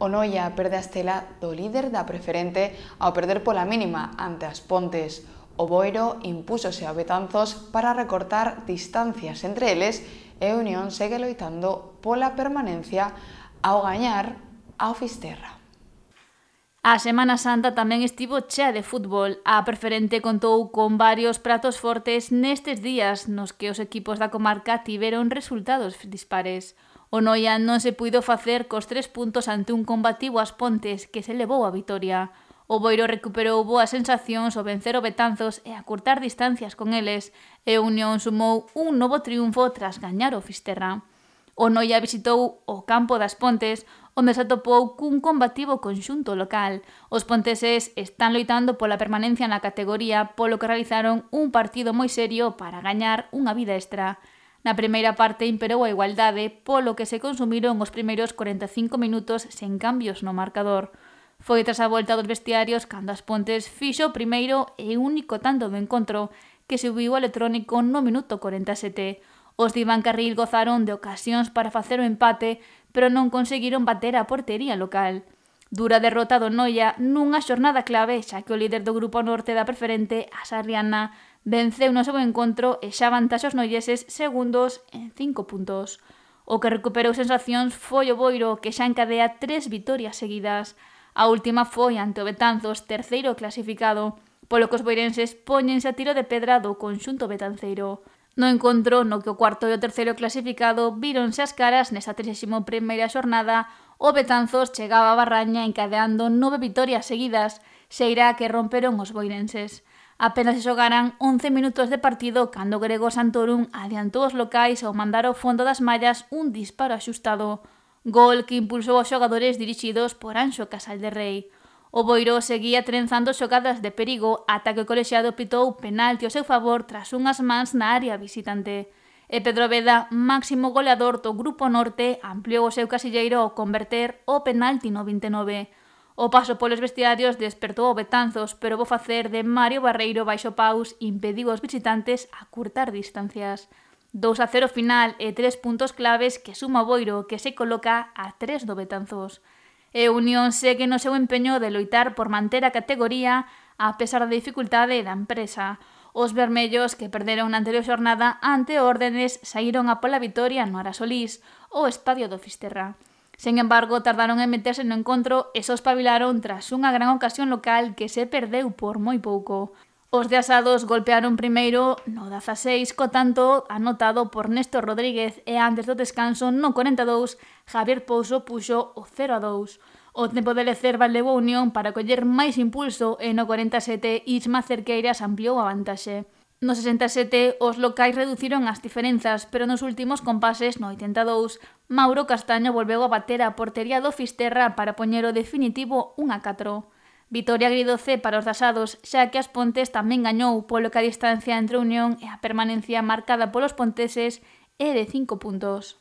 O Noia perde a estela do líder da preferente ao perder pola mínima ante as Pontes. O Boiro impúsose a Betanzos para recortar distancias entre eles e a Unión segue loitando pola permanencia ao gañar ao Fisterra. A Semana Santa tamén estivo chea de fútbol. A preferente contou con varios pratos fortes nestes días nos que os equipos da comarca tiveron resultados dispares. O Noia non se puido facer cos tres puntos ante un combativo as Pontes que se levou a vitoria. O Boiro recuperou boas sensacións ao vencer o Betanzos e a curtar distancias con eles, e o Unión sumou un novo triunfo tras gañar o Fisterra. O Noia visitou o campo das Pontes, onde se atopou cun combativo conxunto local. Os ponteses están loitando pola permanencia na categoría, polo que realizaron un partido moi serio para gañar unha vida extra. Na primeira parte imperou a igualdade, polo que se consumiron os primeiros 45 minutos sen cambios no marcador. Foi tras a volta dos vestiarios cando as Pontes fixo o primeiro e único tanto do encontro que subiu electrónico no minuto 47. Os de Iván Carril gozaron de ocasións para facer o empate, pero non conseguiron bater a portería local. Dura derrota do Noia nunha xornada clave, xa que o líder do grupo norte da preferente, a Sarriana, venceu no seu encontro e xa vantaxe os noieses segundos en 5 puntos. O que recuperou sensacións foi o Boiro, que xa encadea tres vitorias seguidas. A última foi ante o Betanzos, terceiro clasificado, polo que os boirenses poñense a tiro de pedra do conxunto betanceiro. No encontro no que o cuarto e o terceiro clasificado víronse as caras nesta 31 ª xornada, o Betanzos chegaba a Barraña encadeando nove vitorias seguidas xeira que romperon os boirenses. Apenas se xogaran 11 minutos de partido cando grego Santorum adiantou os locais ao mandar ao fondo das mallas un disparo axustado. Gol que impulsou aos xogadores dirixidos por Anxo Casal de Rei. O Boiro seguía trenzando xogadas de perigo ata que o colexiado pitou penalti ao seu favor tras unhas mans na área visitante. E Pedro Veda, máximo goleador do Grupo Norte, ampliou o seu casilleiro ao converter o penalti no 29. O paso polos vestiarios despertou o Betanzos, pero vou facer de Mario Barreiro baixo paus impediu aos visitantes a curtar distancias. 2 a 0 final e tres puntos claves que suma Boiro, que se coloca a 3 do Betanzos. E Unión segue no seu empeño de loitar por manter a categoría a pesar da dificultade da empresa. Os vermellos que perderon na anterior xornada ante órdenes saíron a pola vitoria no Arasolís, o estadio do Fisterra. Sen embargo, tardaron en meterse no encontro e só espabilaron tras unha gran ocasión local que se perdeu por moi pouco. Os de asados golpearon primeiro no 16 co tanto anotado por Néstor Rodríguez e antes do descanso no 42 Javier Pouso puxo o 0 a 2. O tempo de Lecerva levou Unión para coller máis impulso e no 47 Isma Cerqueiras ampliou a vantaxe. No 67, os locais reduciron as diferenzas, pero nos últimos compases, no 82, Mauro Castaño volveu a bater a portería do Fisterra para poñer o definitivo 1 a 4. Vitoria agridoce para os dasados, xa que as Pontes tamén gañou, polo que a distancia entre a Unión e a permanencia marcada polos ponteses é de 5 puntos.